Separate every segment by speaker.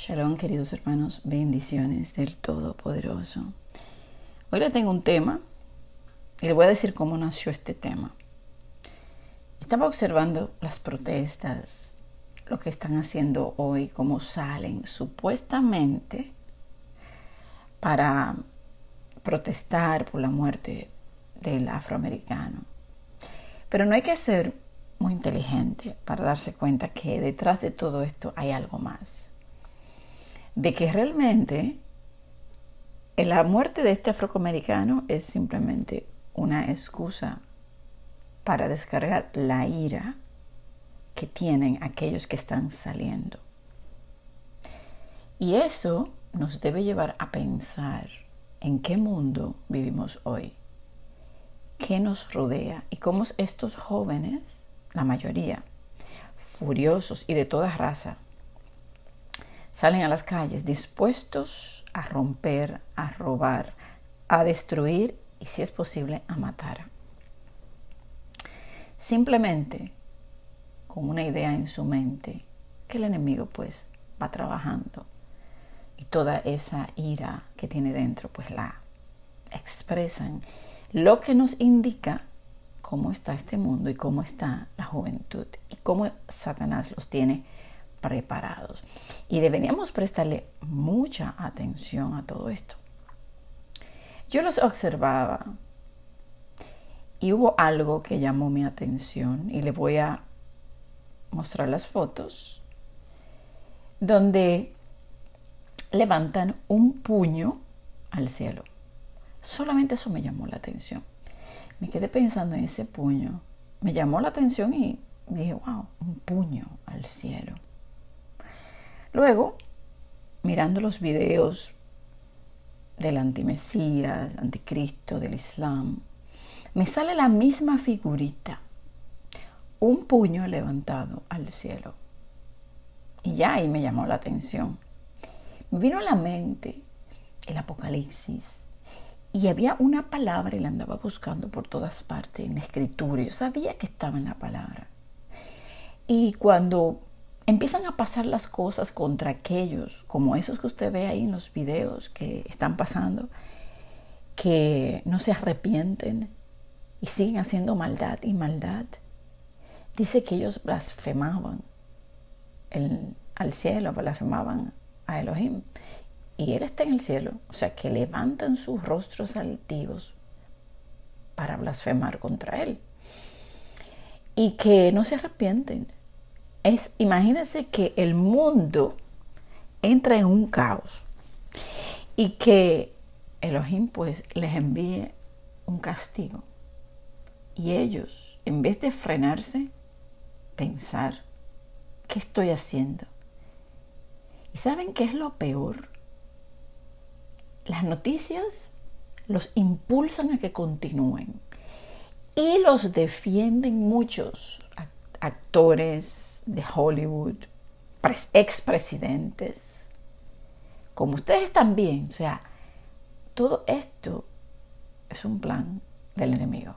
Speaker 1: Shalom, queridos hermanos, bendiciones del Todopoderoso. Hoy le tengo un tema y le voy a decir cómo nació este tema. Estaba observando las protestas, lo que están haciendo hoy, cómo salen supuestamente para protestar por la muerte del afroamericano. Pero no hay que ser muy inteligente para darse cuenta que detrás de todo esto hay algo más de que realmente la muerte de este afroamericano es simplemente una excusa para descargar la ira que tienen aquellos que están saliendo. Y eso nos debe llevar a pensar en qué mundo vivimos hoy, qué nos rodea y cómo estos jóvenes, la mayoría, furiosos y de toda raza, salen a las calles dispuestos a romper, a robar, a destruir y si es posible a matar. Simplemente con una idea en su mente que el enemigo pues va trabajando y toda esa ira que tiene dentro pues la expresan, lo que nos indica cómo está este mundo y cómo está la juventud y cómo Satanás los tiene preparados. Y deberíamos prestarle mucha atención a todo esto. Yo los observaba y hubo algo que llamó mi atención y le voy a mostrar las fotos donde levantan un puño al cielo. Solamente eso me llamó la atención. Me quedé pensando en ese puño. Me llamó la atención y dije, wow, un puño al cielo. Luego, mirando los videos del antimesías, anticristo, del Islam, me sale la misma figurita, un puño levantado al cielo. Y ya ahí me llamó la atención. Me vino a la mente el Apocalipsis. Y había una palabra y la andaba buscando por todas partes en la escritura. Yo sabía que estaba en la palabra. Y cuando empiezan a pasar las cosas contra aquellos, como esos que usted ve ahí en los videos que están pasando, que no se arrepienten y siguen haciendo maldad y maldad. Dice que ellos blasfemaban al cielo, blasfemaban a Elohim. Y Él está en el cielo, o sea que levantan sus rostros altivos para blasfemar contra Él. Y que no se arrepienten imagínense que el mundo entra en un caos y que Elohim pues les envíe un castigo. Y ellos, en vez de frenarse, pensar, ¿qué estoy haciendo? ¿Y saben qué es lo peor? Las noticias los impulsan a que continúen y los defienden muchos actores, de Hollywood, expresidentes, como ustedes también. O sea, todo esto es un plan del enemigo.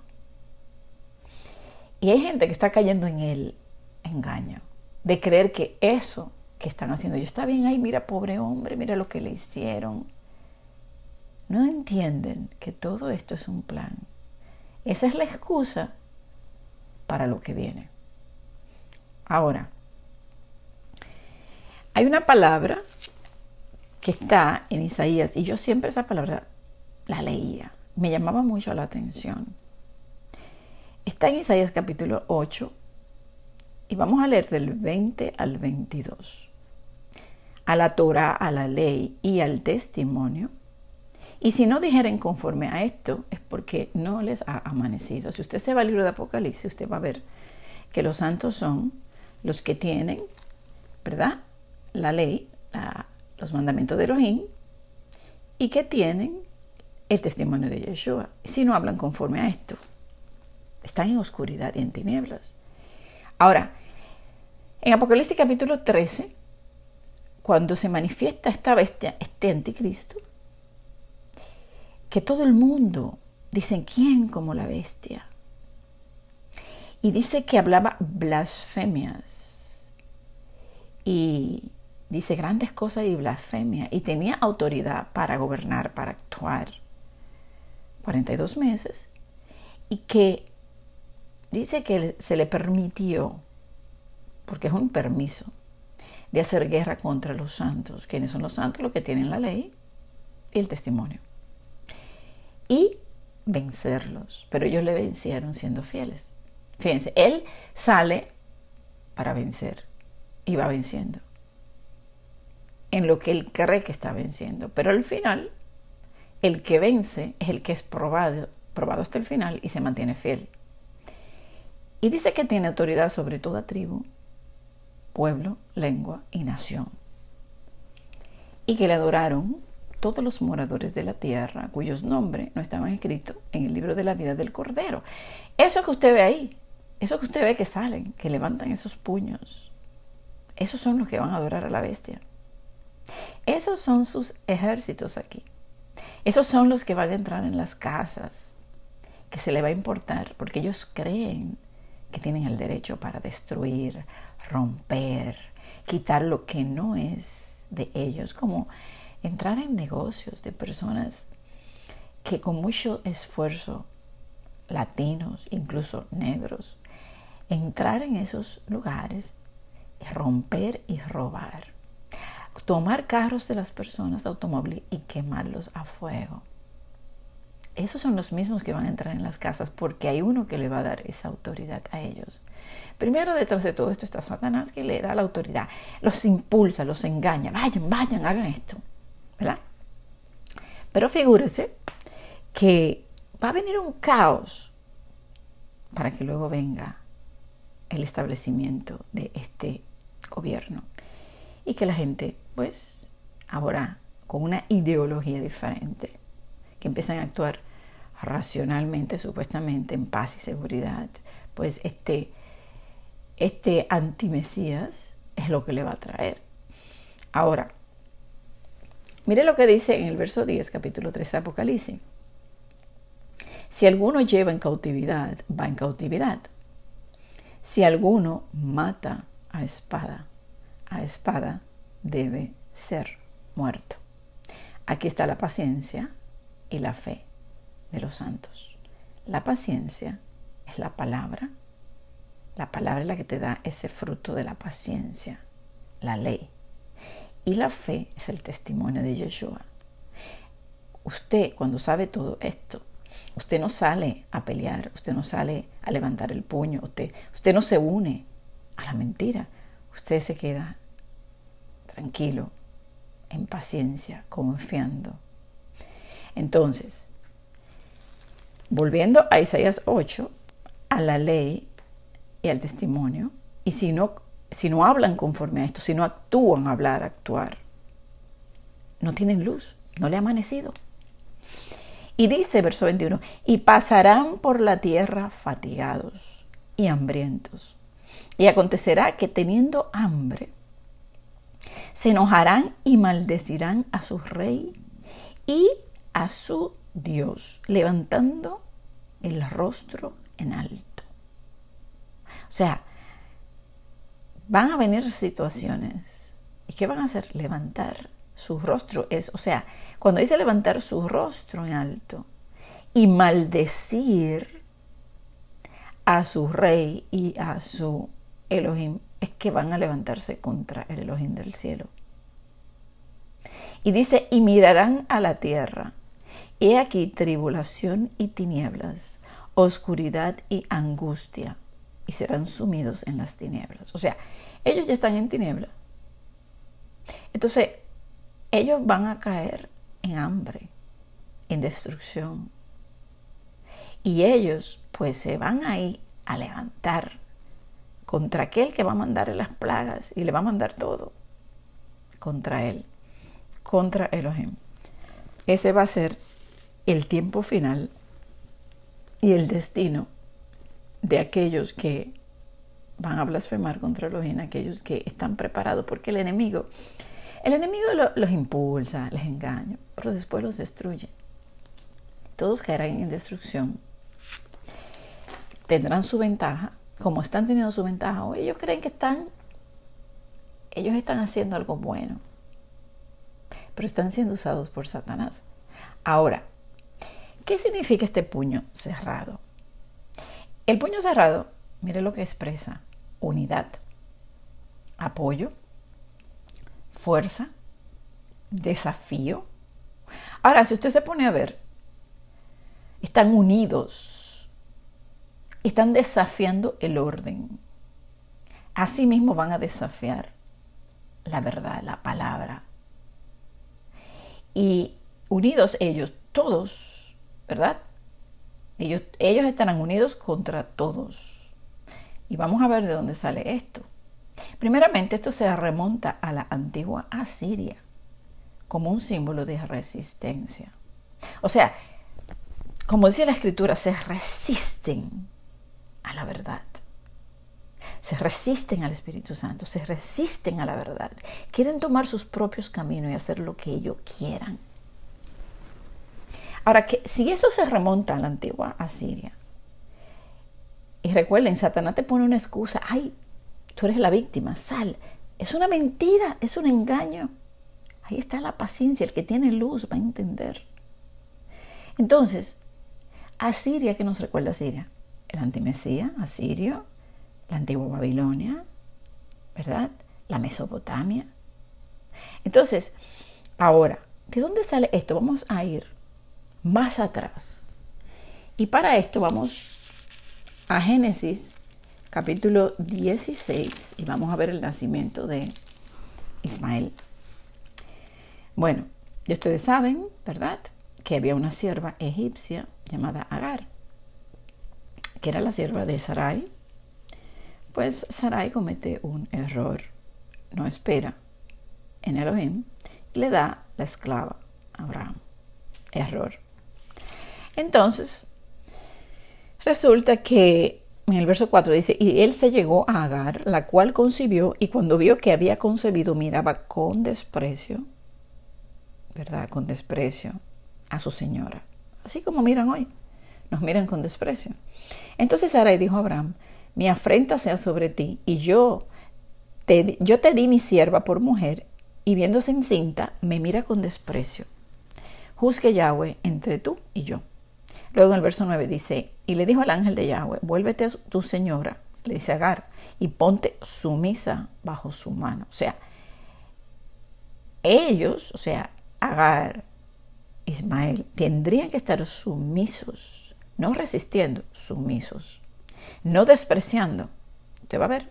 Speaker 1: Y hay gente que está cayendo en el engaño, de creer que eso que están haciendo, yo está bien, ahí, mira, pobre hombre, mira lo que le hicieron. No entienden que todo esto es un plan. Esa es la excusa para lo que viene. Ahora, hay una palabra que está en Isaías y yo siempre esa palabra la leía, me llamaba mucho la atención. Está en Isaías capítulo 8 y vamos a leer del 20 al 22. A la Torah, a la ley y al testimonio. Y si no dijeren conforme a esto, es porque no les ha amanecido. Si usted se va al libro de Apocalipsis, usted va a ver que los santos son los que tienen, ¿verdad? La ley, los mandamientos de Elohim, y que tienen el testimonio de Yeshua, si no hablan conforme a esto. Están en oscuridad y en tinieblas. Ahora, en Apocalipsis capítulo 13, cuando se manifiesta esta bestia, este anticristo, que todo el mundo dicen, ¿quién como la bestia? y dice que hablaba blasfemias y dice grandes cosas y blasfemia y tenía autoridad para gobernar, para actuar 42 meses y que dice que se le permitió, porque es un permiso, de hacer guerra contra los santos. quienes son los santos? Los que tienen la ley y el testimonio. Y vencerlos, pero ellos le vencieron siendo fieles. Fíjense, él sale para vencer y va venciendo en lo que él cree que está venciendo. Pero al final, el que vence es el que es probado, hasta el final y se mantiene fiel. Y dice que tiene autoridad sobre toda tribu, pueblo, lengua y nación. Y que le adoraron todos los moradores de la tierra cuyos nombres no estaban escritos en el libro de la vida del Cordero. Eso que usted ve ahí eso que usted ve que salen, que levantan esos puños, esos son los que van a adorar a la bestia. Esos son sus ejércitos aquí. Esos son los que van a entrar en las casas, que se le va a importar, porque ellos creen que tienen el derecho para destruir, romper, quitar lo que no es de ellos, como entrar en negocios de personas que con mucho esfuerzo, latinos, incluso negros, entrar en esos lugares, romper y robar, tomar carros de las personas, automóviles y quemarlos a fuego. Esos son los mismos que van a entrar en las casas porque hay uno que le va a dar esa autoridad a ellos. Primero detrás de todo esto está Satanás que le da la autoridad, los impulsa, los engaña, vayan, vayan, hagan esto, ¿verdad? Pero figúrese que va a venir un caos para que luego venga el establecimiento de este gobierno y que la gente pues ahora con una ideología diferente, que empiezan a actuar racionalmente, supuestamente, en paz y seguridad, pues este, este antimesías es lo que le va a traer. Ahora, mire lo que dice en el verso 10, capítulo 3 Apocalipsis. Si alguno lleva en cautividad, va en cautividad. Si alguno mata a espada, a espada debe ser muerto. Aquí está la paciencia y la fe de los santos. La paciencia es la palabra. La palabra es la que te da ese fruto de la paciencia, la ley. Y la fe es el testimonio de Yeshua. Usted, cuando sabe todo esto, Usted no sale a pelear, usted no sale a levantar el puño, usted, usted no se une a la mentira. Usted se queda tranquilo, en paciencia, confiando. Entonces, volviendo a Isaías 8, a la ley y al testimonio, y si no, si no hablan conforme a esto, si no actúan, hablar, actuar, no tienen luz, no le ha amanecido. Y dice verso 21, y pasarán por la tierra fatigados y hambrientos. Y acontecerá que teniendo hambre, se enojarán y maldecirán a su rey y a su Dios, levantando el rostro en alto. O sea, van a venir situaciones. ¿Y qué van a hacer? Levantar su rostro es, o sea, cuando dice levantar su rostro en alto y maldecir a su rey y a su Elohim, es que van a levantarse contra el Elohim del cielo. Y dice, y mirarán a la tierra. He aquí tribulación y tinieblas, oscuridad y angustia, y serán sumidos en las tinieblas. O sea, ellos ya están en tinieblas. Entonces, ellos van a caer en hambre, en destrucción. Y ellos pues se van ahí a levantar contra aquel que va a mandar las plagas y le va a mandar todo. Contra él, contra Elohim. Ese va a ser el tiempo final y el destino de aquellos que van a blasfemar contra Elohim, aquellos que están preparados, porque el enemigo el enemigo los impulsa, les engaña, pero después los destruye. Todos caerán en destrucción. Tendrán su ventaja, como están teniendo su ventaja o ellos creen que están, ellos están haciendo algo bueno, pero están siendo usados por Satanás. Ahora, ¿qué significa este puño cerrado? El puño cerrado, mire lo que expresa, unidad, apoyo, fuerza, desafío. Ahora, si usted se pone a ver, están unidos, están desafiando el orden. Asimismo van a desafiar la verdad, la palabra. Y unidos ellos, todos, ¿verdad? Ellos, ellos estarán unidos contra todos. Y vamos a ver de dónde sale esto. Primeramente, esto se remonta a la antigua Asiria como un símbolo de resistencia. O sea, como dice la escritura, se resisten a la verdad. Se resisten al Espíritu Santo, se resisten a la verdad. Quieren tomar sus propios caminos y hacer lo que ellos quieran. Ahora, que, si eso se remonta a la antigua Asiria, y recuerden, Satanás te pone una excusa, ay, tú eres la víctima, sal. Es una mentira, es un engaño. Ahí está la paciencia, el que tiene luz va a entender. Entonces, Asiria, ¿qué nos recuerda Asiria? El antimesía, Asirio, la antigua Babilonia, ¿verdad? La Mesopotamia. Entonces, ahora, ¿de dónde sale esto? Vamos a ir más atrás. Y para esto vamos a Génesis capítulo 16 y vamos a ver el nacimiento de Ismael. Bueno, ya ustedes saben, ¿verdad? Que había una sierva egipcia llamada Agar, que era la sierva de Sarai. Pues Sarai comete un error, no espera en Elohim y le da la esclava a Abraham. Error. Entonces, resulta que en el verso 4 dice, y él se llegó a Agar, la cual concibió, y cuando vio que había concebido, miraba con desprecio, ¿verdad? Con desprecio a su señora. Así como miran hoy, nos miran con desprecio. Entonces Sarai dijo a Abraham, mi afrenta sea sobre ti, y yo te, yo te di mi sierva por mujer, y viéndose encinta, me mira con desprecio. Juzgue Yahweh entre tú y yo. Luego en el verso 9 dice, y le dijo al ángel de Yahweh, vuélvete a tu señora, le dice Agar, y ponte sumisa bajo su mano. O sea, ellos, o sea, Agar, Ismael, tendrían que estar sumisos, no resistiendo, sumisos, no despreciando. Usted va a ver.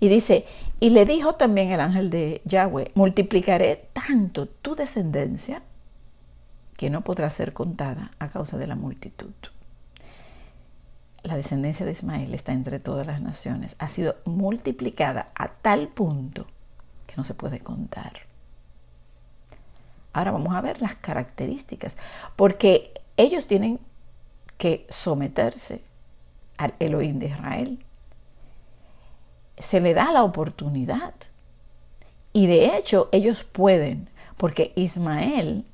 Speaker 1: Y dice, y le dijo también el ángel de Yahweh, multiplicaré tanto tu descendencia que no podrá ser contada a causa de la multitud. La descendencia de Ismael está entre todas las naciones. Ha sido multiplicada a tal punto que no se puede contar. Ahora vamos a ver las características, porque ellos tienen que someterse al Elohim de Israel. Se le da la oportunidad. Y de hecho ellos pueden, porque Ismael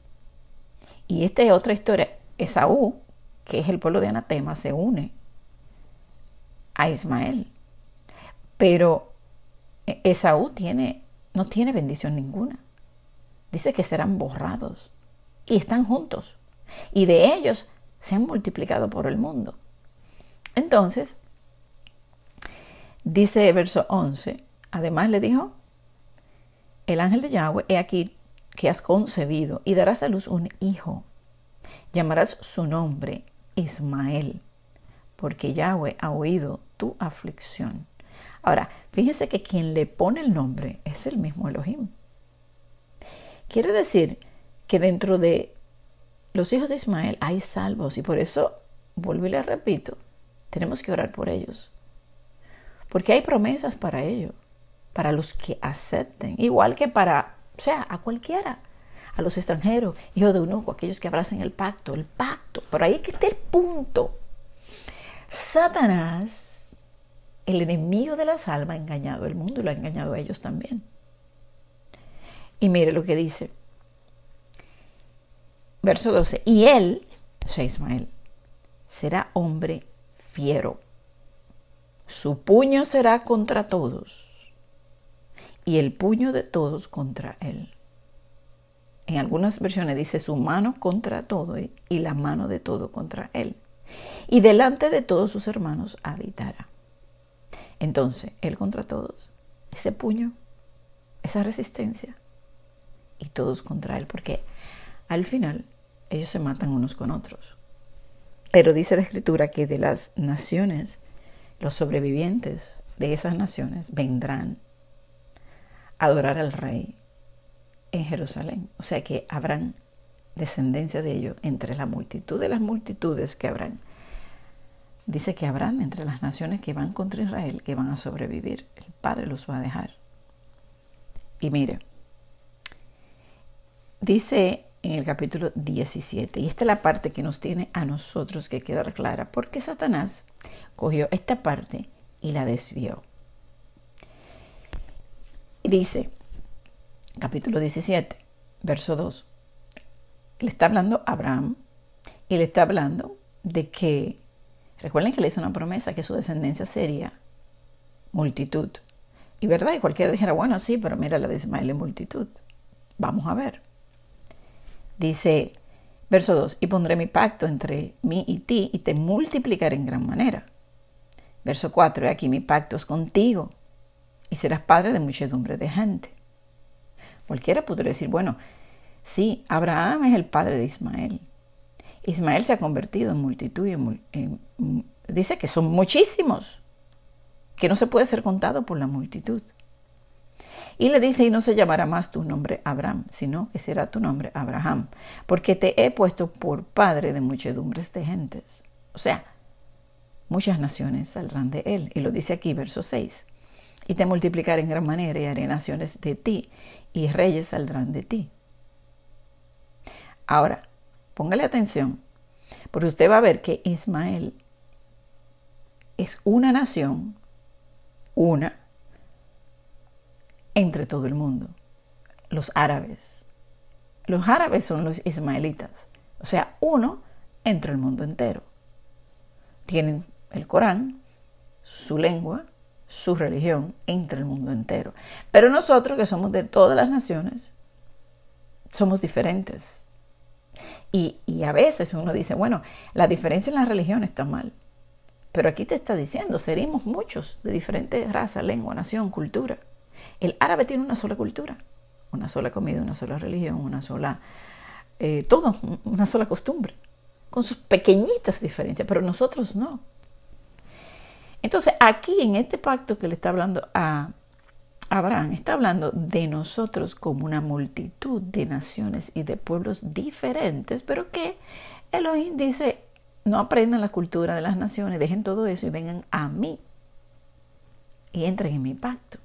Speaker 1: y esta es otra historia. Esaú, que es el pueblo de Anatema, se une a Ismael. Pero Esaú tiene, no tiene bendición ninguna. Dice que serán borrados y están juntos. Y de ellos se han multiplicado por el mundo. Entonces, dice verso 11, además le dijo, el ángel de Yahweh, he aquí, que has concebido y darás a luz un hijo. Llamarás su nombre Ismael, porque Yahweh ha oído tu aflicción. Ahora, fíjense que quien le pone el nombre es el mismo Elohim. Quiere decir que dentro de los hijos de Ismael hay salvos y por eso, vuelvo y les repito, tenemos que orar por ellos. Porque hay promesas para ellos, para los que acepten, igual que para o sea, a cualquiera, a los extranjeros, hijos de eunuco, aquellos que abracen el pacto, el pacto, por ahí que está el punto. Satanás, el enemigo de las almas, ha engañado al mundo y lo ha engañado a ellos también. Y mire lo que dice. Verso 12. Y él, o Ismael, será hombre fiero. Su puño será contra todos y el puño de todos contra él. En algunas versiones dice su mano contra todo ¿eh? y la mano de todo contra él. Y delante de todos sus hermanos habitará. Entonces, él contra todos, ese puño, esa resistencia, y todos contra él, porque al final ellos se matan unos con otros. Pero dice la escritura que de las naciones, los sobrevivientes de esas naciones vendrán adorar al rey en Jerusalén. O sea que habrán descendencia de ellos entre la multitud de las multitudes que habrán. Dice que habrán entre las naciones que van contra Israel, que van a sobrevivir. El Padre los va a dejar. Y mire, dice en el capítulo 17, y esta es la parte que nos tiene a nosotros que quedar clara, porque Satanás cogió esta parte y la desvió dice, capítulo 17, verso 2, le está hablando a Abraham y le está hablando de que, recuerden que le hizo una promesa que su descendencia sería multitud. Y verdad, y cualquiera dijera, bueno, sí, pero mira la de Ismael multitud. Vamos a ver. Dice, verso 2, y pondré mi pacto entre mí y ti y te multiplicaré en gran manera. Verso 4, y aquí mi pacto es contigo y serás padre de muchedumbre de gente. Cualquiera podría decir, bueno, sí, Abraham es el padre de Ismael. Ismael se ha convertido en multitud y mm, dice que son muchísimos, que no se puede ser contado por la multitud. Y le dice, y no se llamará más tu nombre Abraham, sino que será tu nombre Abraham, porque te he puesto por padre de muchedumbres de gentes. O sea, muchas naciones saldrán de él. Y lo dice aquí, verso 6 y te multiplicaré en gran manera y haré naciones de ti y reyes saldrán de ti. Ahora, póngale atención, porque usted va a ver que Ismael es una nación, una, entre todo el mundo, los árabes. Los árabes son los ismaelitas, o sea, uno entre el mundo entero. Tienen el Corán, su lengua, su religión entre el mundo entero. Pero nosotros que somos de todas las naciones, somos diferentes. Y, a veces uno dice, bueno, la diferencia en la religión está mal. Pero aquí te está diciendo, seremos muchos de diferentes raza, lengua, nación, cultura. El árabe tiene una sola cultura, una sola comida, una sola religión, una sola, eh, todo, una sola costumbre, con sus pequeñitas diferencias, pero nosotros no. Entonces, aquí en este pacto que le está hablando a Abraham, está hablando de nosotros como una multitud de naciones y de pueblos diferentes, pero que Elohim dice, no aprendan la cultura de las naciones, dejen todo eso y vengan a mí y entren en mi pacto.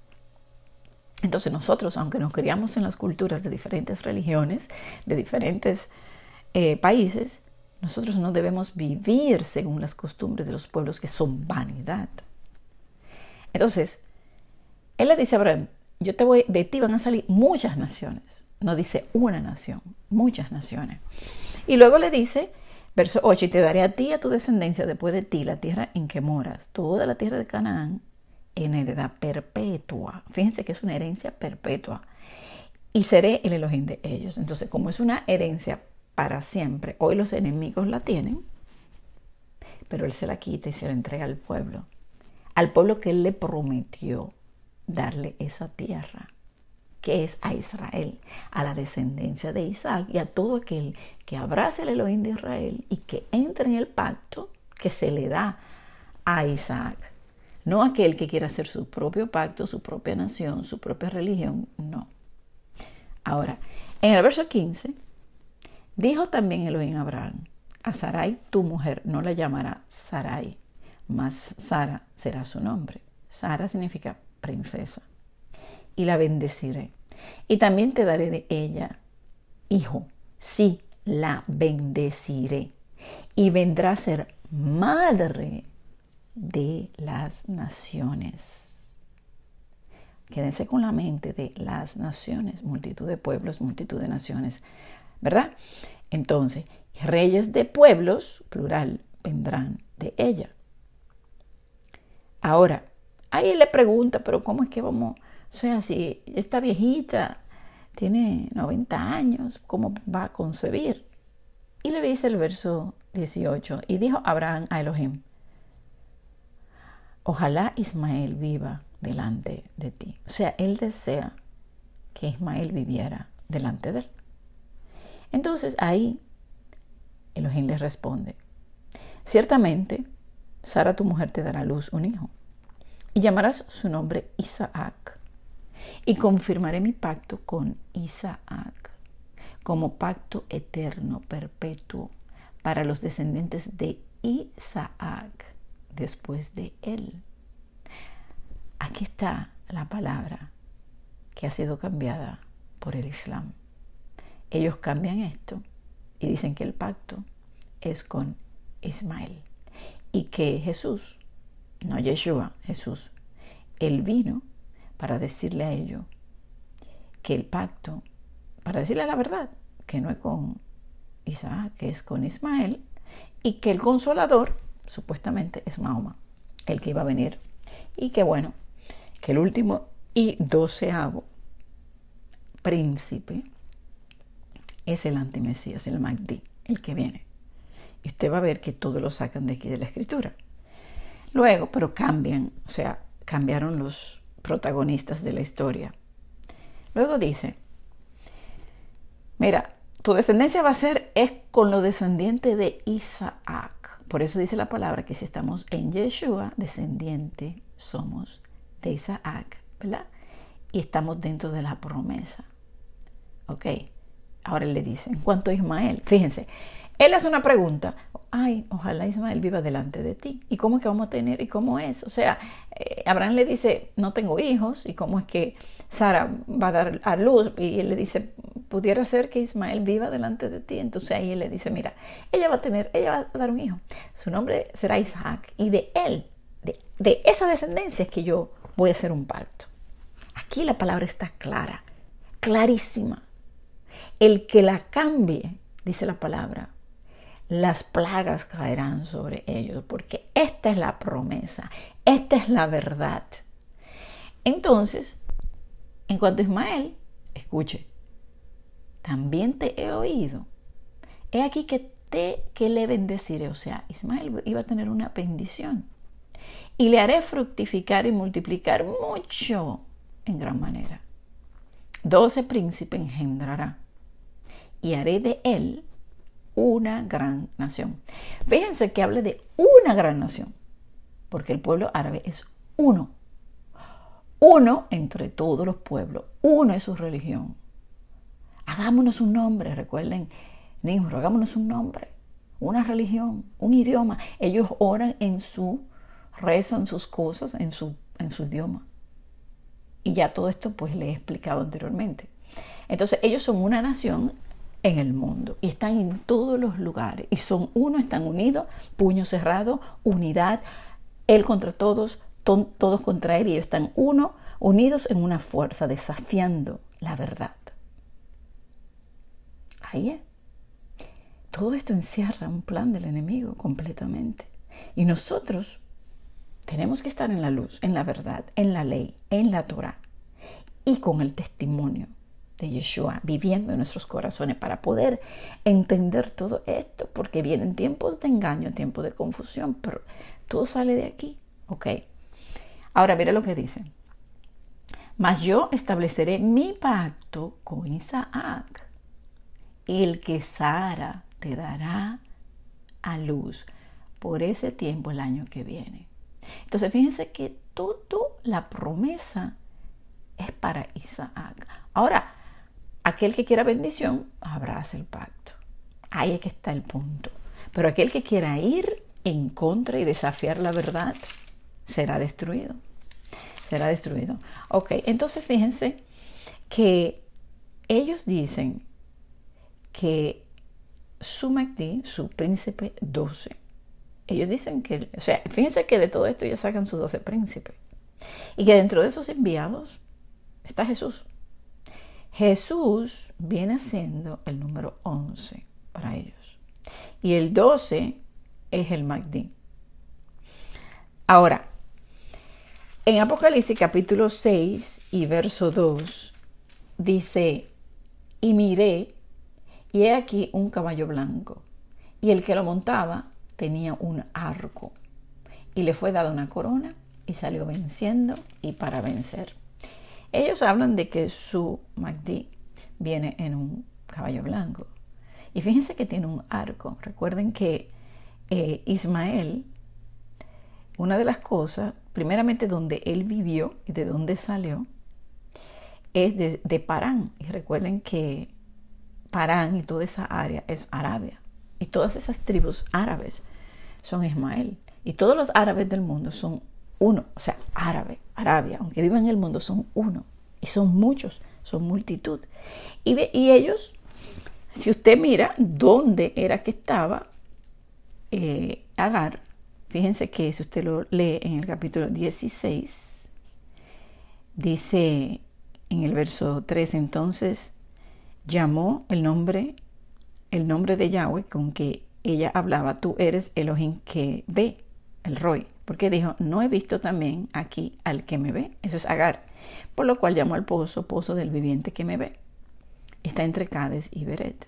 Speaker 1: Entonces nosotros, aunque nos criamos en las culturas de diferentes religiones, de diferentes eh, países, nosotros no debemos vivir según las costumbres de los pueblos que son vanidad. Entonces, él le dice a Abraham, yo te voy, de ti van a salir muchas naciones. No dice una nación, muchas naciones. Y luego le dice, verso 8, y te daré a ti y a tu descendencia después de ti la tierra en que moras, toda la tierra de Canaán en heredad perpetua. Fíjense que es una herencia perpetua. Y seré el elogio de ellos. Entonces, como es una herencia para siempre. Hoy los enemigos la tienen, pero Él se la quita y se la entrega al pueblo, al pueblo que Él le prometió darle esa tierra, que es a Israel, a la descendencia de Isaac y a todo aquel que abrace el Elohim de Israel y que entre en el pacto que se le da a Isaac. No aquel que quiera hacer su propio pacto, su propia nación, su propia religión, no. Ahora, en el verso 15 Dijo también Elohim a Abraham, a Sarai tu mujer no la llamará Sarai, mas Sara será su nombre. Sara significa princesa. Y la bendeciré. Y también te daré de ella hijo. Sí, la bendeciré. Y vendrá a ser madre de las naciones. Quédense con la mente de las naciones, multitud de pueblos, multitud de naciones. ¿verdad? Entonces, reyes de pueblos, plural, vendrán de ella. Ahora, ahí le pregunta, pero ¿cómo es que vamos? Soy así, esta viejita tiene 90 años, ¿cómo va a concebir? Y le dice el verso 18, y dijo Abraham a Elohim, ojalá Ismael viva delante de ti. O sea, él desea que Ismael viviera delante de él. Entonces ahí Elohim le responde, ciertamente Sara tu mujer te dará luz un hijo y llamarás su nombre Isaac y confirmaré mi pacto con Isaac como pacto eterno, perpetuo, para los descendientes de Isaac después de él. Aquí está la palabra que ha sido cambiada por el Islam. Ellos cambian esto y dicen que el pacto es con Ismael y que Jesús, no Yeshua, Jesús, él vino para decirle a ellos que el pacto, para decirle la verdad, que no es con Isaac, que es con Ismael, y que el consolador, supuestamente, es Mahoma, el que iba a venir. Y que bueno, que el último y doceavo príncipe es el antimesías, el Magdi, el que viene. Y usted va a ver que todo lo sacan de aquí de la escritura. Luego, pero cambian, o sea, cambiaron los protagonistas de la historia. Luego dice, mira, tu descendencia va a ser es con lo descendiente de Isaac. Por eso dice la palabra que si estamos en Yeshua, descendiente somos de Isaac, ¿verdad? Y estamos dentro de la promesa. ¿Ok? Ahora él le dice, en cuanto a Ismael, fíjense, él hace una pregunta, ay, ojalá Ismael viva delante de ti. ¿Y cómo es que vamos a tener? ¿Y cómo es? O sea, eh, Abraham le dice, no tengo hijos, ¿y cómo es que Sara va a dar a luz? Y él le dice, pudiera ser que Ismael viva delante de ti. Entonces ahí él le dice, mira, ella va a tener, ella va a dar un hijo. Su nombre será Isaac. Y de él, de, de esa descendencia es que yo voy a hacer un pacto. Aquí la palabra está clara, clarísima. El que la cambie, dice la palabra, las plagas caerán sobre ellos, porque esta es la promesa, esta es la verdad. Entonces, en cuanto a Ismael, escuche, también te he oído. He aquí que te que le bendeciré. O sea, Ismael iba a tener una bendición. Y le haré fructificar y multiplicar mucho en gran manera. Doce príncipes engendrará y haré de él una gran nación. Fíjense que hable de una gran nación, porque el pueblo árabe es uno. Uno entre todos los pueblos, uno es su religión. Hagámonos un nombre, recuerden, niños, hagámonos un nombre, una religión, un idioma. Ellos oran en su, rezan sus cosas en su, en su idioma. Y ya todo esto pues le he explicado anteriormente. Entonces ellos son una nación en el mundo y están en todos los lugares y son uno, están unidos, puño cerrado, unidad, él contra todos, todos contra él y están uno, unidos en una fuerza, desafiando la verdad. Ahí es. Todo esto encierra un plan del enemigo completamente. Y nosotros tenemos que estar en la luz, en la verdad, en la ley, en la Torah y con el testimonio de Yeshua viviendo en nuestros corazones para poder entender todo esto, porque vienen tiempos de engaño, tiempos de confusión, pero todo sale de aquí, ¿ok? Ahora mire lo que dice. Mas yo estableceré mi pacto con Isaac, el que Sara te dará a luz por ese tiempo el año que viene. Entonces fíjense que toda la promesa es para Isaac. Ahora, Aquel que quiera bendición, abraza el pacto. Ahí es que está el punto. Pero aquel que quiera ir en contra y desafiar la verdad, será destruido. Será destruido. Ok, entonces fíjense que ellos dicen que su Magdí, su príncipe 12, ellos dicen que, o sea, fíjense que de todo esto ellos sacan sus 12 príncipes. Y que dentro de esos enviados está Jesús. Jesús viene siendo el número 11 para ellos. Y el 12 es el Magdín. Ahora, en Apocalipsis capítulo 6 y verso 2 dice, y miré, y he aquí un caballo blanco, y el que lo montaba tenía un arco, y le fue dada una corona, y salió venciendo y para vencer. Ellos hablan de que su Magdi viene en un caballo blanco. Y fíjense que tiene un arco. Recuerden que eh, Ismael, una de las cosas, primeramente donde él vivió y de donde salió, es de, de Parán. Y recuerden que Parán y toda esa área es Arabia. Y todas esas tribus árabes son Ismael. Y todos los árabes del mundo son uno, o sea, árabe, Arabia, aunque vivan en el mundo, son uno, y son muchos, son multitud. Y, y ellos, si usted mira dónde era que estaba eh, Agar, fíjense que si usted lo lee en el capítulo 16, dice en el verso 3, entonces llamó el nombre, el nombre de Yahweh con que ella hablaba, tú eres Elohim que ve el Roy, porque dijo, no he visto también aquí al que me ve, eso es Agar, por lo cual llamó al pozo pozo del viviente que me ve. Está entre Cades y Beret.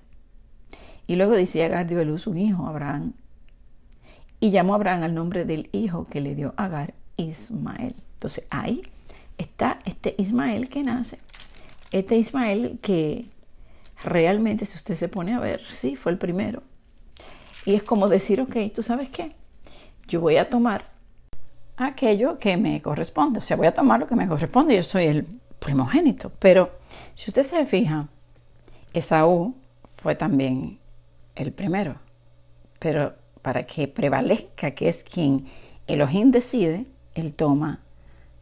Speaker 1: Y luego decía Agar dio a luz un hijo, Abraham, y llamó Abraham al nombre del hijo que le dio Agar, Ismael. Entonces ahí está este Ismael que nace, este Ismael que realmente si usted se pone a ver, sí, fue el primero. Y es como decir, ok, tú sabes qué, yo voy a tomar aquello que me corresponde. O sea, voy a tomar lo que me corresponde. Yo soy el primogénito. Pero si usted se fija, Esaú fue también el primero. Pero para que prevalezca que es quien Elohim decide, él toma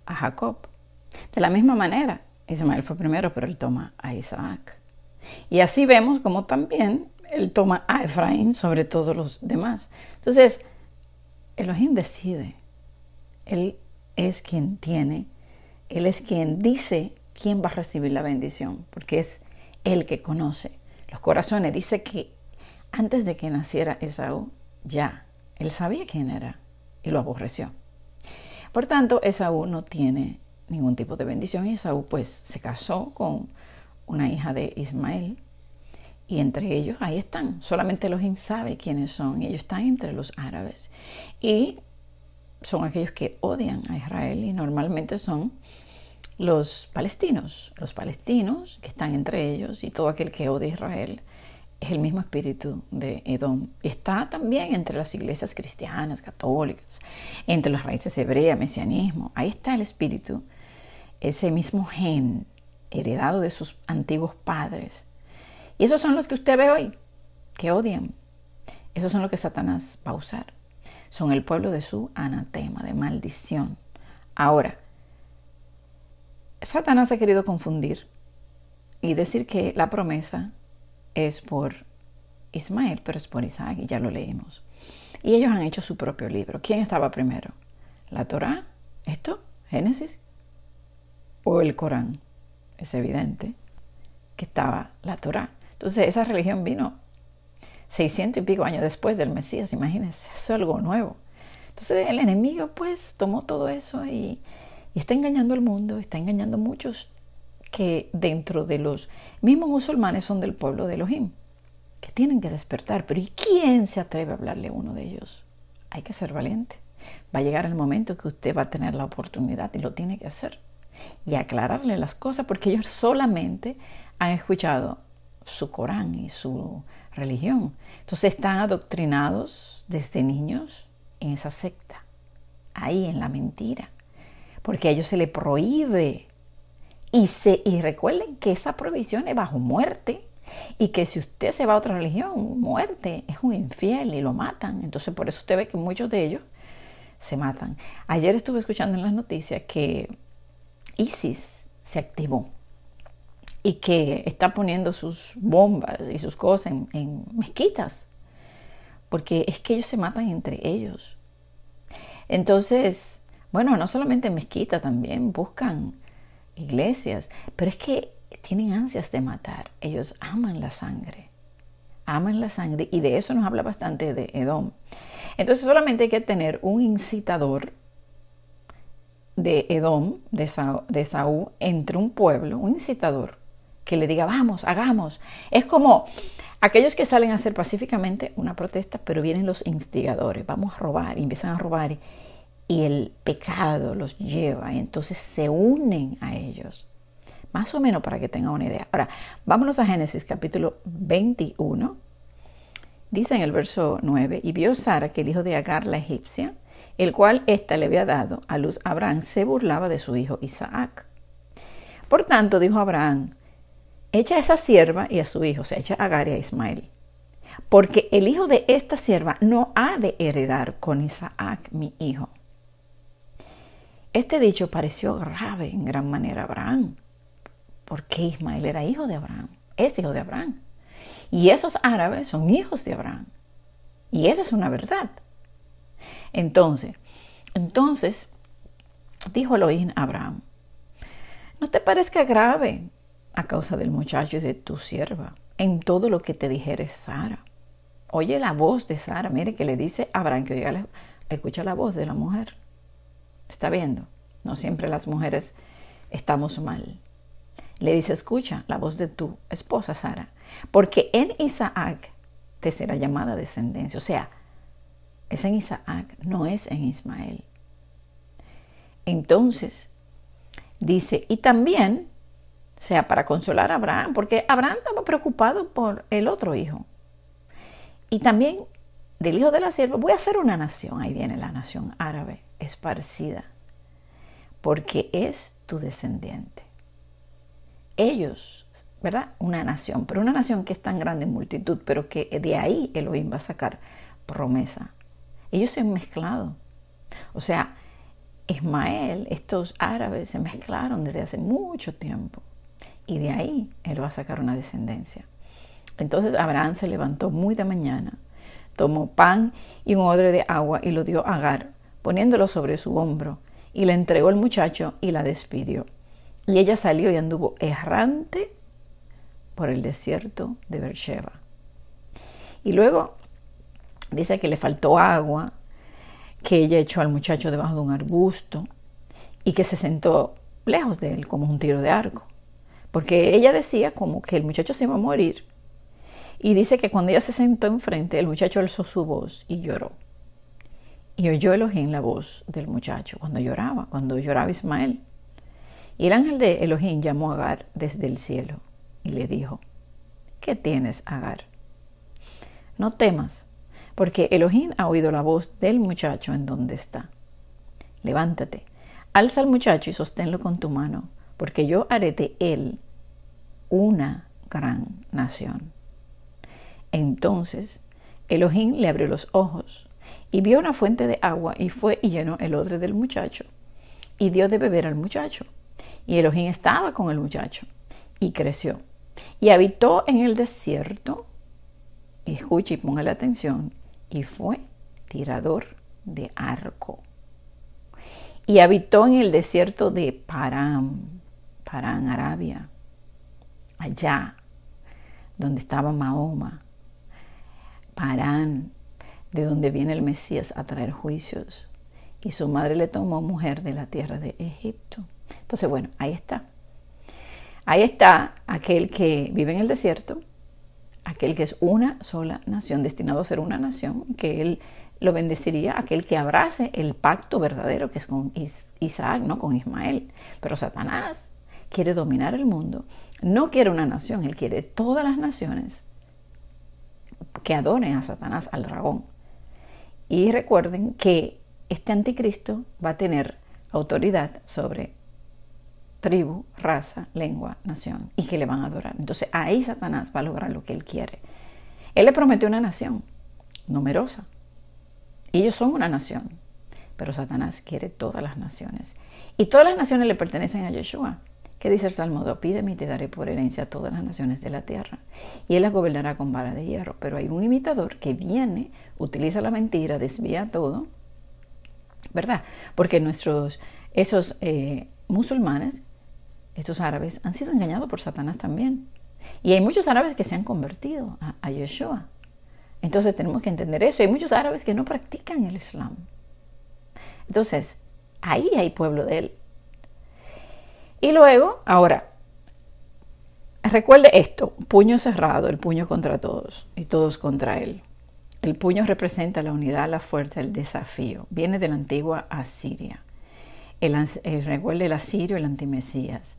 Speaker 1: a Jacob. De la misma manera, Ismael fue primero, pero él toma a Isaac. Y así vemos como también él toma a Efraín sobre todos los demás. Entonces, Elohim decide. Él es quien tiene, Él es quien dice quién va a recibir la bendición, porque es Él que conoce los corazones. Dice que antes de que naciera Esaú, ya Él sabía quién era y lo aborreció. Por tanto, Esaú no tiene ningún tipo de bendición y Esaú pues se casó con una hija de Ismael y entre ellos ahí están, solamente los Elohim sabe quiénes son, ellos están entre los árabes. Y son aquellos que odian a Israel y normalmente son los palestinos, los palestinos que están entre ellos y todo aquel que odia a Israel es el mismo espíritu de Edom. Está también entre las iglesias cristianas, católicas, entre las raíces hebreas, mesianismo. Ahí está el espíritu, ese mismo gen heredado de sus antiguos padres, y esos son los que usted ve hoy, que odian. Esos son los que Satanás va a usar. Son el pueblo de su anatema, de maldición. Ahora, Satanás ha querido confundir y decir que la promesa es por Ismael, pero es por Isaac, y ya lo leímos. Y ellos han hecho su propio libro. ¿Quién estaba primero? ¿La Torá? ¿Esto? ¿Génesis? ¿O el Corán? Es evidente que estaba la Torá. Entonces esa religión vino 600 y pico años después del Mesías, imagínense, eso es algo nuevo. Entonces el enemigo pues tomó todo eso y, está engañando al mundo, está engañando a muchos que dentro de los mismos musulmanes son del pueblo de Elohim, que tienen que despertar. Pero ¿y quién se atreve a hablarle a uno de ellos? Hay que ser valiente. Va a llegar el momento que usted va a tener la oportunidad y lo tiene que hacer. Y aclararle las cosas porque ellos solamente han escuchado su Corán y su religión. Entonces están adoctrinados desde niños en esa secta, ahí en la mentira, porque a ellos se les prohíbe. Y, se, y recuerden que esa prohibición es bajo muerte y que si usted se va a otra religión, muerte, es un infiel y lo matan. Entonces por eso usted ve que muchos de ellos se matan. Ayer estuve escuchando en las noticias que ISIS se activó y que está poniendo sus bombas y sus cosas en, mezquitas, porque es que ellos se matan entre ellos. Entonces, bueno, no solamente en mezquita, también buscan iglesias, pero es que tienen ansias de matar, ellos aman la sangre, aman la sangre y de eso nos habla bastante de Edom. Entonces solamente hay que tener un incitador de Edom, de, de Saúl entre un pueblo, un incitador, que le diga, vamos, hagamos. Es como aquellos que salen a hacer pacíficamente una protesta, pero vienen los instigadores, vamos a robar, y empiezan a robar y el pecado los lleva, y entonces se unen a ellos. Más o menos para que tengan una idea. Ahora, vámonos a Génesis capítulo 21. Dice en el verso 9, y vio Sara que el hijo de Agar, la egipcia, el cual ésta le había dado a luz a Abraham, se burlaba de su hijo Isaac. Por tanto, dijo Abraham, echa a esa sierva y a su hijo, se echa a Agar a Ismael. Porque el hijo de esta sierva no ha de heredar con Isaac mi hijo. Este dicho pareció grave en gran manera a Abraham, porque Ismael era hijo de Abraham, es hijo de Abraham. Y esos árabes son hijos de Abraham. Y esa es una verdad. Entonces, entonces, dijo Elohim a Abraham, no te parezca grave a causa del muchacho y de tu sierva, en todo lo que te dijere Sara. Oye la voz de Sara, mire que le dice a Abraham que oiga escucha la voz de la mujer. ¿Está viendo? No siempre las mujeres estamos mal. Le dice, escucha la voz de tu esposa Sara, porque en Isaac te será llamada descendencia. O sea, es en Isaac, no es en Ismael. Entonces, dice, y también o sea, para consolar a Abraham, porque Abraham estaba preocupado por el otro hijo. Y también del hijo de la sierva, voy a hacer una nación, ahí viene la nación árabe, esparcida, porque es tu descendiente. Ellos, ¿verdad? Una nación, pero una nación que es tan grande en multitud, pero que de ahí Elohim va a sacar promesa. Ellos se han mezclado. O sea, Ismael, estos árabes se mezclaron desde hace mucho tiempo y de ahí él va a sacar una descendencia. Entonces Abraham se levantó muy de mañana, tomó pan y un odre de agua y lo dio a Agar, poniéndolo sobre su hombro, y le entregó el muchacho y la despidió. Y ella salió y anduvo errante por el desierto de Beersheba. Y luego dice que le faltó agua, que ella echó al muchacho debajo de un arbusto y que se sentó lejos de él como un tiro de arco. Porque ella decía como que el muchacho se iba a morir. Y dice que cuando ella se sentó enfrente, el muchacho alzó su voz y lloró. Y oyó Elohim la voz del muchacho cuando lloraba, cuando lloraba Ismael. Y el ángel de Elohim llamó a Agar desde el cielo y le dijo, ¿qué tienes, Agar? No temas, porque Elohim ha oído la voz del muchacho en donde está. Levántate, alza al muchacho y sosténlo con tu mano, porque yo haré de él una gran nación. Entonces Elohim le abrió los ojos y vio una fuente de agua y fue y llenó el odre del muchacho y dio de beber al muchacho. Y Elohim estaba con el muchacho y creció y habitó en el desierto. Y escuche y ponga la atención. Y fue tirador de arco. Y habitó en el desierto de Param Parán, Arabia, allá donde estaba Mahoma, Parán, de donde viene el Mesías a traer juicios. Y su madre le tomó mujer de la tierra de Egipto. Entonces, bueno, ahí está. Ahí está aquel que vive en el desierto, aquel que es una sola nación, destinado a ser una nación, que él lo bendeciría, aquel que abrace el pacto verdadero que es con Isaac, no con Ismael. Pero Satanás quiere dominar el mundo, no quiere una nación, él quiere todas las naciones que adoren a Satanás, al dragón. Y recuerden que este anticristo va a tener autoridad sobre tribu, raza, lengua, nación y que le van a adorar. Entonces ahí Satanás va a lograr lo que él quiere. Él le prometió una nación numerosa. Ellos son una nación, pero Satanás quiere todas las naciones. Y todas las naciones le pertenecen a Yeshua que dice el modo Pídeme y te daré por herencia a todas las naciones de la tierra. Y él las gobernará con vara de hierro. Pero hay un imitador que viene, utiliza la mentira, desvía todo, ¿verdad? Porque nuestros, esos eh, musulmanes, estos árabes, han sido engañados por Satanás también. Y hay muchos árabes que se han convertido a, a Yeshua. Entonces tenemos que entender eso. Hay muchos árabes que no practican el Islam. Entonces, ahí hay pueblo de él y luego, ahora, recuerde esto, puño cerrado, el puño contra todos y todos contra él. El puño representa la unidad, la fuerza, el desafío. Viene de la antigua Asiria. El, eh, recuerde el asirio, el antimesías.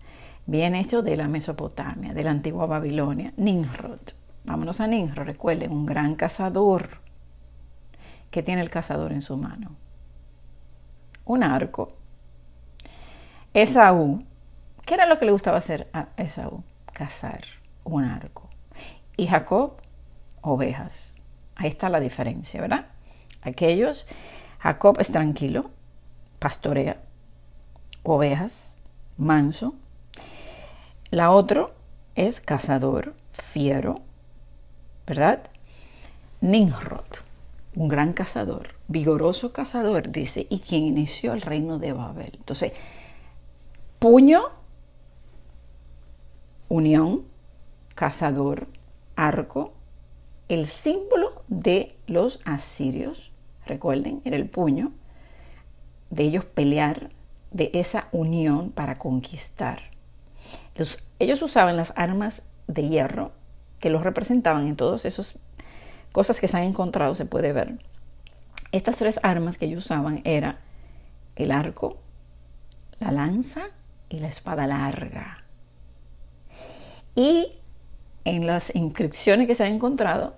Speaker 1: Viene hecho de la Mesopotamia, de la antigua Babilonia, Nimrod. Vámonos a Nimrod, recuerde, un gran cazador. ¿Qué tiene el cazador en su mano? Un arco. Esaú ¿Qué era lo que le gustaba hacer a Esaú? Cazar un arco. Y Jacob, ovejas. Ahí está la diferencia, ¿verdad? Aquellos, Jacob es tranquilo, pastorea, ovejas, manso. La otro es cazador, fiero, ¿verdad? Ninrod, un gran cazador, vigoroso cazador, dice, y quien inició el reino de Babel. Entonces, puño unión, cazador, arco, el símbolo de los asirios, recuerden, era el puño, de ellos pelear, de esa unión para conquistar. ellos usaban las armas de hierro que los representaban en todas esas cosas que se han encontrado, se puede ver. Estas tres armas que ellos usaban eran el arco, la lanza y la espada larga. Y en las inscripciones que se han encontrado,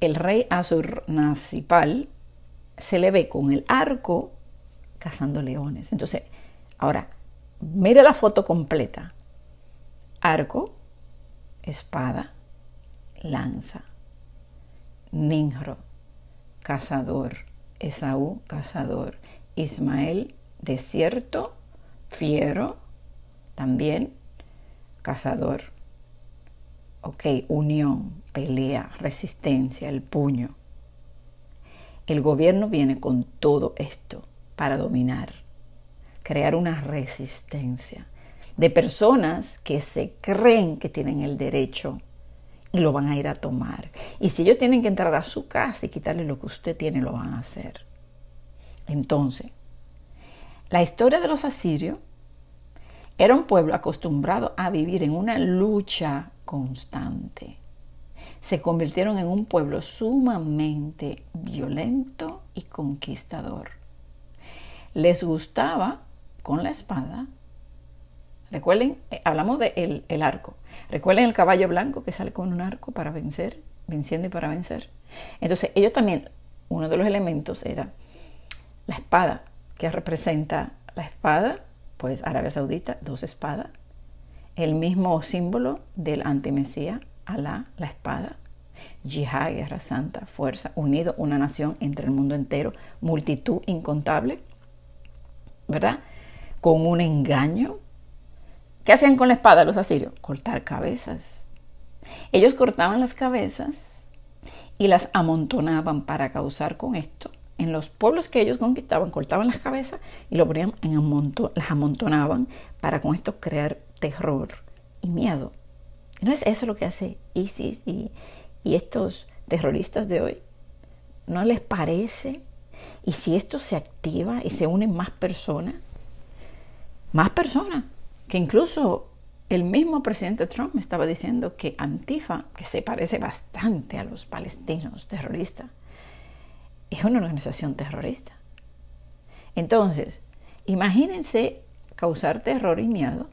Speaker 1: el rey Azurnacipal se le ve con el arco cazando leones. Entonces, ahora, mire la foto completa. Arco, espada, lanza. ninjro, cazador. Esaú, cazador. Ismael, desierto, fiero, también cazador. Ok, unión, pelea, resistencia, el puño. El gobierno viene con todo esto para dominar, crear una resistencia de personas que se creen que tienen el derecho y lo van a ir a tomar. Y si ellos tienen que entrar a su casa y quitarle lo que usted tiene, lo van a hacer. Entonces, la historia de los asirios era un pueblo acostumbrado a vivir en una lucha constante. Se convirtieron en un pueblo sumamente violento y conquistador. Les gustaba con la espada. Recuerden, eh, hablamos del de el arco. Recuerden el caballo blanco que sale con un arco para vencer, venciendo y para vencer. Entonces, ellos también, uno de los elementos era la espada, que representa la espada, pues Arabia Saudita, dos espadas, el mismo símbolo del antimesía, Alá, la espada, yihad, guerra santa, fuerza, unido, una nación entre el mundo entero, multitud incontable, ¿verdad? Con un engaño. ¿Qué hacían con la espada los asirios? Cortar cabezas. Ellos cortaban las cabezas y las amontonaban para causar con esto. En los pueblos que ellos conquistaban, cortaban las cabezas y lo ponían en las amontonaban para con esto crear terror y miedo. ¿No es eso lo que hace ISIS y, estos terroristas de hoy? ¿No les parece? ¿Y si esto se activa y se unen más personas? Más personas, que incluso el mismo presidente Trump estaba diciendo que Antifa, que se parece bastante a los palestinos terroristas, es una organización terrorista. Entonces, imagínense causar terror y miedo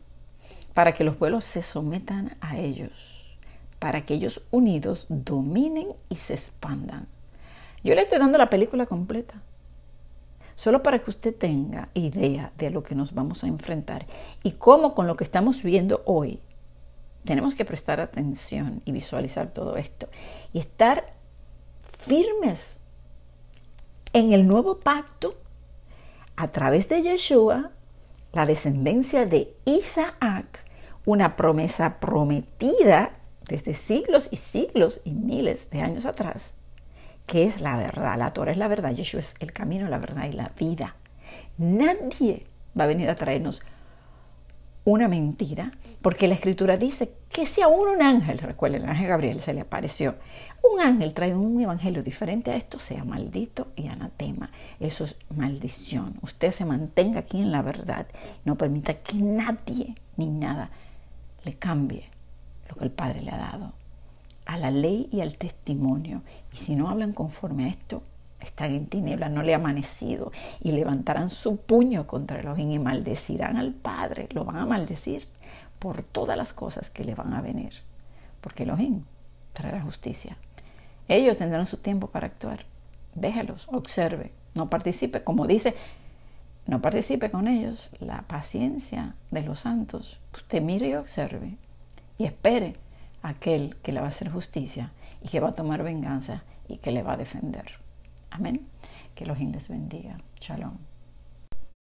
Speaker 1: para que los pueblos se sometan a ellos, para que ellos unidos dominen y se expandan. Yo le estoy dando la película completa, solo para que usted tenga idea de lo que nos vamos a enfrentar y cómo con lo que estamos viendo hoy tenemos que prestar atención y visualizar todo esto y estar firmes en el nuevo pacto a través de Yeshua la descendencia de Isaac, una promesa prometida desde siglos y siglos y miles de años atrás, que es la verdad. La Torah es la verdad, Yeshua es el camino, la verdad y la vida. Nadie va a venir a traernos una mentira, porque la escritura dice que si aún uno un ángel, recuerden, el ángel Gabriel se le apareció, un ángel trae un evangelio diferente a esto, sea maldito y anatema. Eso es maldición. Usted se mantenga aquí en la verdad, no permita que nadie ni nada le cambie lo que el Padre le ha dado, a la ley y al testimonio. Y si no hablan conforme a esto, están en tinieblas, no le ha amanecido, y levantarán su puño contra Elohim y maldecirán al Padre, lo van a maldecir por todas las cosas que le van a venir, porque Elohim traerá justicia. Ellos tendrán su tiempo para actuar. déjalos, observe, no participe, como dice, no participe con ellos. La paciencia de los santos, usted mire y observe y espere aquel que le va a hacer justicia y que va a tomar venganza y que le va a defender. Amén. Que los les bendiga. Shalom.